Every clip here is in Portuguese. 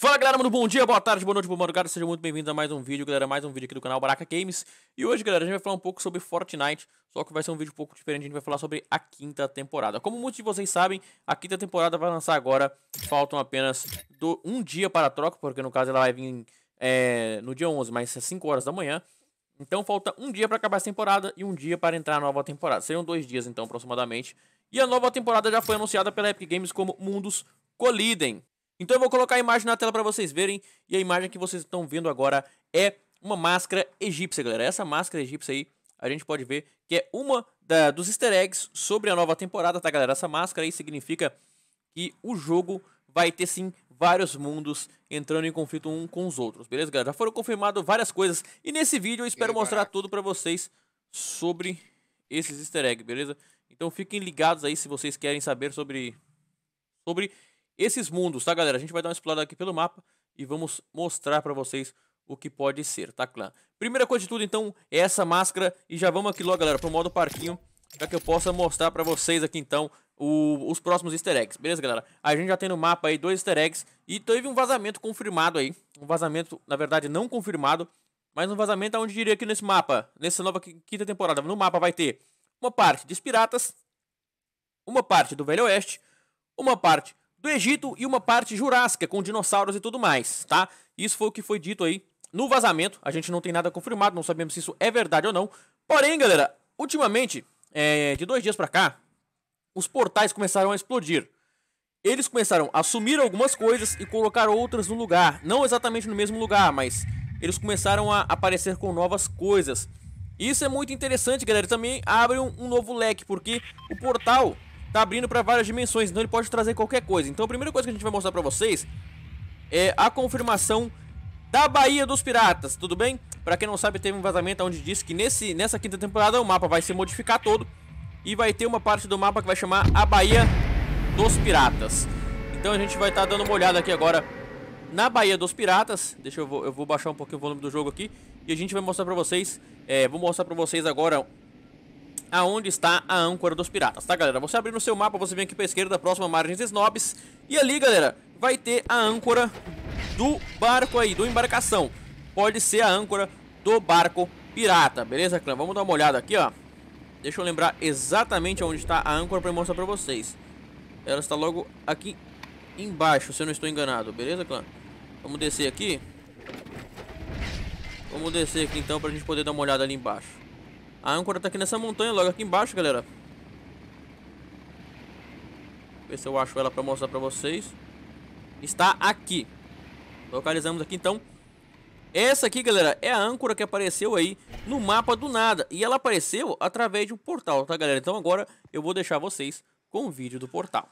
Fala galera, muito bom dia, boa tarde, boa noite, boa madrugada, sejam muito bem-vindos a mais um vídeo, galera, mais um vídeo aqui do canal Baraca Games. E hoje, galera, a gente vai falar um pouco sobre Fortnite, só que vai ser um vídeo um pouco diferente, a gente vai falar sobre a quinta temporada. Como muitos de vocês sabem, a quinta temporada vai lançar agora, faltam apenas do, um dia para a troca, porque no caso ela vai vir é, no dia 11, mas às é 5 horas da manhã. Então falta um dia para acabar essa temporada e um dia para entrar a nova temporada. Seriam dois dias, então, aproximadamente. E a nova temporada já foi anunciada pela Epic Games como Mundos Colidem. Então eu vou colocar a imagem na tela para vocês verem. E a imagem que vocês estão vendo agora é uma máscara egípcia, galera. Essa máscara egípcia aí, a gente pode ver que é uma da, dos easter eggs sobre a nova temporada, tá, galera? Essa máscara aí significa que o jogo vai ter sim vários mundos entrando em conflito um com os outros, beleza, galera? Já foram confirmadas várias coisas. E nesse vídeo eu espero mostrar tudo para vocês sobre esses easter eggs, beleza? Então fiquem ligados aí se vocês querem saber sobre sobre esses mundos, tá, galera? A gente vai dar uma explorada aqui pelo mapa e vamos mostrar para vocês o que pode ser, tá, clã? Primeira coisa de tudo, então, é essa máscara. E já vamos aqui logo, galera, pro modo parquinho, para que eu possa mostrar para vocês aqui, então, o, os próximos easter eggs. Beleza, galera? A gente já tem no mapa aí dois easter eggs e teve um vazamento confirmado aí. Um vazamento, na verdade, não confirmado, mas um vazamento aonde diria que nesse mapa, nessa nova quinta temporada, no mapa vai ter uma parte dos piratas, uma parte do Velho Oeste, uma parte do Egito e uma parte jurássica com dinossauros e tudo mais, tá? Isso foi o que foi dito aí no vazamento. A gente não tem nada confirmado, não sabemos se isso é verdade ou não. Porém, galera, ultimamente, é, de dois dias para cá, os portais começaram a explodir. Eles começaram a assumir algumas coisas e colocar outras no lugar. Não exatamente no mesmo lugar, mas eles começaram a aparecer com novas coisas. Isso é muito interessante, galera. Também abre um, um novo leque, porque o portal tá abrindo para várias dimensões, então ele pode trazer qualquer coisa. Então a primeira coisa que a gente vai mostrar para vocês é a confirmação da Bahia dos Piratas, tudo bem? Para quem não sabe, teve um vazamento onde disse que nesse, nessa quinta temporada o mapa vai se modificar todo e vai ter uma parte do mapa que vai chamar a Bahia dos Piratas. Então a gente vai estar tá dando uma olhada aqui agora na Bahia dos Piratas. Deixa eu, eu vou baixar um pouquinho o volume do jogo aqui e a gente vai mostrar para vocês, é, vou mostrar para vocês agora aonde está a âncora dos piratas, tá galera? Você abrir no seu mapa, você vem aqui pra esquerda, próxima margem dos snobs E ali, galera, vai ter a âncora do barco aí, do embarcação Pode ser a âncora do barco pirata, beleza, clã? Vamos dar uma olhada aqui, ó Deixa eu lembrar exatamente onde está a âncora pra mostrar pra vocês Ela está logo aqui embaixo, se eu não estou enganado, beleza, clã? Vamos descer aqui Vamos descer aqui então pra gente poder dar uma olhada ali embaixo a âncora tá aqui nessa montanha, logo aqui embaixo, galera. Ver se eu acho ela pra mostrar pra vocês. Está aqui. Localizamos aqui, então. Essa aqui, galera, é a âncora que apareceu aí no mapa do nada. E ela apareceu através de um portal, tá, galera? Então agora eu vou deixar vocês com o vídeo do portal.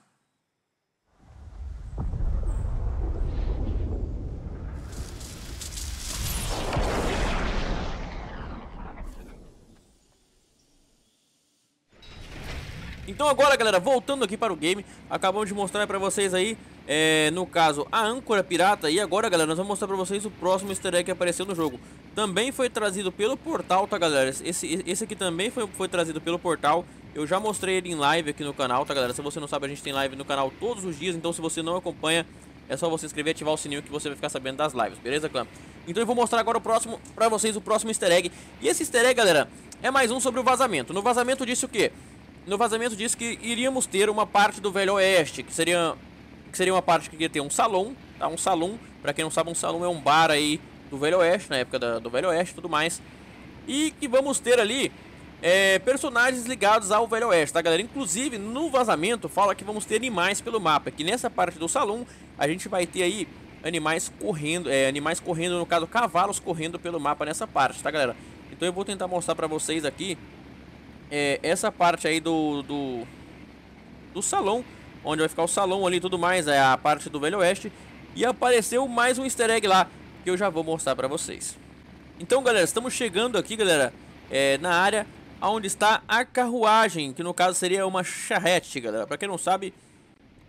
Então agora, galera, voltando aqui para o game, acabamos de mostrar para vocês aí, é, no caso, a âncora pirata. E agora, galera, nós vamos mostrar para vocês o próximo easter egg que apareceu no jogo. Também foi trazido pelo portal, tá, galera? Esse, esse aqui também foi, foi trazido pelo portal. Eu já mostrei ele em live aqui no canal, tá, galera? Se você não sabe, a gente tem live no canal todos os dias. Então, se você não acompanha, é só você inscrever e ativar o sininho que você vai ficar sabendo das lives, beleza, clã? Então eu vou mostrar agora o próximo pra vocês o próximo easter egg. E esse easter egg, galera, é mais um sobre o vazamento. No vazamento disse o quê? no vazamento disse que iríamos ter uma parte do Velho Oeste, que seria, que seria uma parte que ia ter um salão, tá? Um salão, pra quem não sabe, um salão é um bar aí do Velho Oeste, na época da, do Velho Oeste e tudo mais. E que vamos ter ali é, personagens ligados ao Velho Oeste, tá galera? Inclusive, no vazamento fala que vamos ter animais pelo mapa, que nessa parte do salão a gente vai ter aí animais correndo, é, animais correndo, no caso, cavalos correndo pelo mapa nessa parte, tá galera? Então eu vou tentar mostrar pra vocês aqui é, essa parte aí do, do, do salão, onde vai ficar o salão ali e tudo mais, é a parte do Velho Oeste. E apareceu mais um easter egg lá, que eu já vou mostrar pra vocês. Então, galera, estamos chegando aqui, galera, é, na área onde está a carruagem, que no caso seria uma charrete, galera. Pra quem não sabe,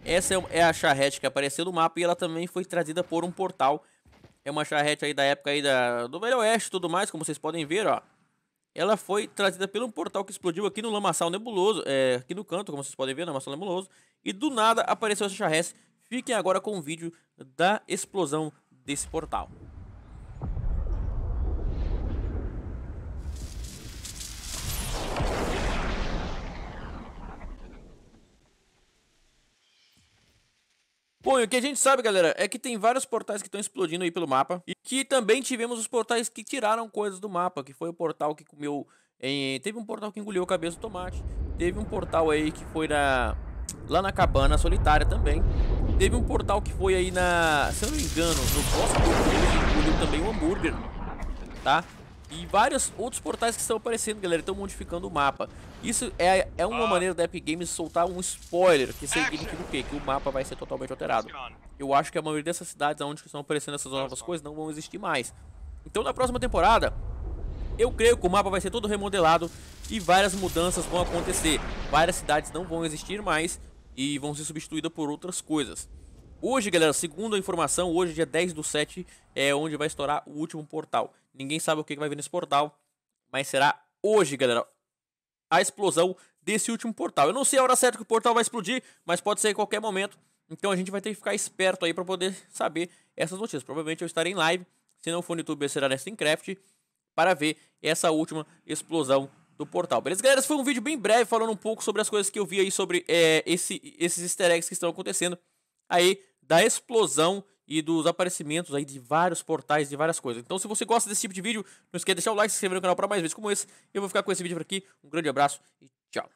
essa é, é a charrete que apareceu no mapa e ela também foi trazida por um portal. É uma charrete aí da época aí da, do Velho Oeste e tudo mais, como vocês podem ver, ó ela foi trazida pelo portal que explodiu aqui no Lamaçal Nebuloso, é, aqui no canto, como vocês podem ver, no Lamaçal Nebuloso, e do nada apareceu essa charrete Fiquem agora com o vídeo da explosão desse portal. Bom, e o que a gente sabe, galera, é que tem vários portais que estão explodindo aí pelo mapa. E que também tivemos os portais que tiraram coisas do mapa, que foi o portal que comeu... Em... Eh, teve um portal que engoliu a cabeça do tomate. Teve um portal aí que foi na... Lá na cabana solitária também. Teve um portal que foi aí na... Se eu não me engano, no Bosque do Rio, engoliu também o um hambúrguer. Tá? e vários outros portais que estão aparecendo, galera, estão modificando o mapa. Isso é, é uma ah. maneira da Epic Games soltar um spoiler, que é significa o quê? Que o mapa vai ser totalmente alterado. Eu acho que a maioria dessas cidades onde estão aparecendo essas novas coisas não vão existir mais. Então na próxima temporada, eu creio que o mapa vai ser todo remodelado e várias mudanças vão acontecer. Várias cidades não vão existir mais e vão ser substituídas por outras coisas. Hoje, galera, segundo a informação, hoje, dia 10 do 7, é onde vai estourar o último portal. Ninguém sabe o que vai vir nesse portal, mas será hoje, galera, a explosão desse último portal. Eu não sei a hora certa que o portal vai explodir, mas pode ser em qualquer momento. Então a gente vai ter que ficar esperto aí para poder saber essas notícias. Provavelmente eu estarei em live, se não for no YouTube, será nessa Minecraft, para ver essa última explosão do portal. Beleza, galera? Esse foi um vídeo bem breve falando um pouco sobre as coisas que eu vi aí sobre é, esse, esses easter eggs que estão acontecendo aí da explosão e dos aparecimentos aí de vários portais, de várias coisas. Então, se você gosta desse tipo de vídeo, não esqueça de deixar o like, se inscrever no canal para mais vídeos como esse. Eu vou ficar com esse vídeo por aqui. Um grande abraço e tchau.